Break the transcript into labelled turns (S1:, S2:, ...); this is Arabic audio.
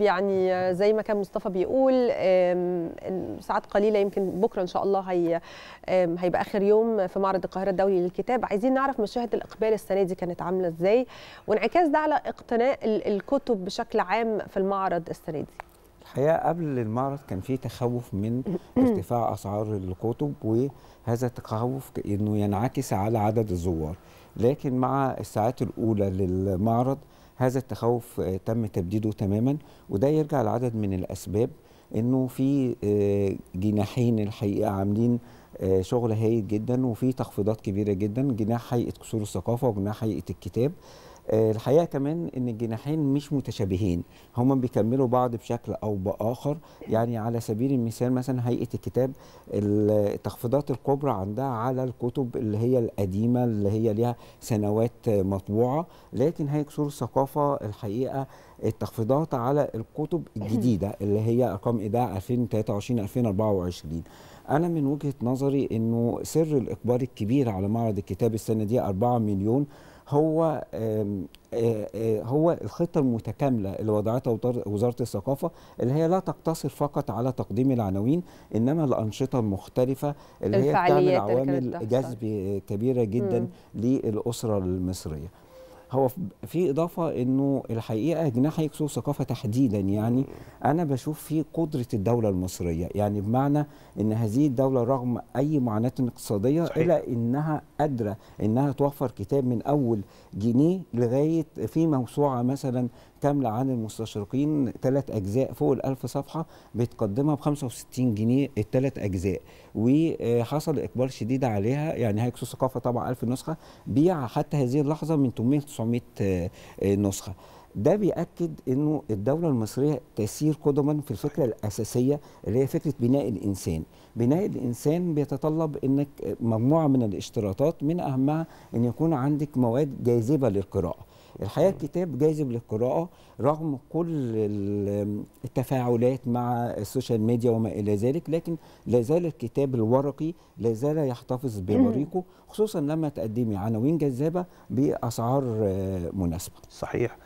S1: يعني زي ما كان مصطفى بيقول ساعات قليله يمكن بكره ان شاء الله هي هيبقى اخر يوم في معرض القاهره الدولي للكتاب عايزين نعرف مشاهد الاقبال السنه دي كانت عامله ازاي وانعكاس ده على اقتناء الكتب بشكل عام في المعرض السنه دي
S2: الحقيقه قبل المعرض كان في تخوف من ارتفاع اسعار الكتب وهذا التخوف انه ينعكس على عدد الزوار لكن مع الساعات الاولى للمعرض هذا التخوف آه، تم تبديده تماما وده يرجع لعدد من الاسباب انه في آه، جناحين الحقيقه عاملين آه، شغل هايل جدا وفي تخفيضات كبيره جدا جناح هيئه كسور الثقافه وجناح هيئه الكتاب آه، الحقيقه كمان ان الجناحين مش متشابهين هما بيكملوا بعض بشكل او باخر يعني على سبيل المثال مثلا هيئه الكتاب التخفيضات الكبرى عندها على الكتب اللي هي القديمه اللي هي ليها سنوات مطبوعه لكن هيئه سور الثقافه الحقيقه التخفيضات على الكتب الجديده اللي هي ارقام ايداع 2023 2024 انا من وجهه نظري انه سر الاقبال الكبير على معرض الكتاب السنه دي 4 مليون هو هو الخطه المتكامله اللي وضعتها وزاره الثقافه اللي هي لا تقتصر فقط على تقديم العناوين انما الانشطه المختلفه اللي هي بتعمل عوامل جذب كبيره جدا م. للاسره المصريه هو في اضافه انه الحقيقه جناح يكسو ثقافه تحديدا يعني انا بشوف في قدره الدوله المصريه يعني بمعنى ان هذه الدوله رغم اي معاناه اقتصاديه صحيح. الا انها قادره انها توفر كتاب من اول جنيه لغايه في موسوعه مثلا كاملة عن المستشرقين ثلاث أجزاء فوق الألف صفحة بتقدمها ب 65 جنيه الثلاث أجزاء وحصل إقبال شديد عليها يعني هيكسو ثقافة طبعا 1000 نسخة بيع حتى هذه اللحظة من 800 1900 آه، آه، نسخه ده بيأكد انه الدولة المصرية تسير قدما في الفكرة الأساسية اللي هي فكرة بناء الإنسان بناء الإنسان بيتطلب انك مجموعة من الاشتراطات من أهمها ان يكون عندك مواد جاذبة للقراءة الحقيقه الكتاب جاذب للقراءه رغم كل التفاعلات مع السوشيال ميديا وما الى ذلك لكن لا زال الكتاب الورقي لا زال يحتفظ ببريقه خصوصا لما تقدمي عناوين جذابه باسعار مناسبه. صحيح